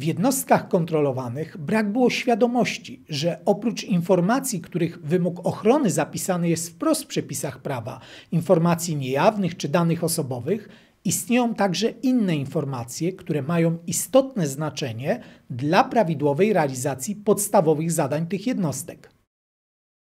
W jednostkach kontrolowanych brak było świadomości, że oprócz informacji, których wymóg ochrony zapisany jest wprost w przepisach prawa, informacji niejawnych czy danych osobowych, istnieją także inne informacje, które mają istotne znaczenie dla prawidłowej realizacji podstawowych zadań tych jednostek.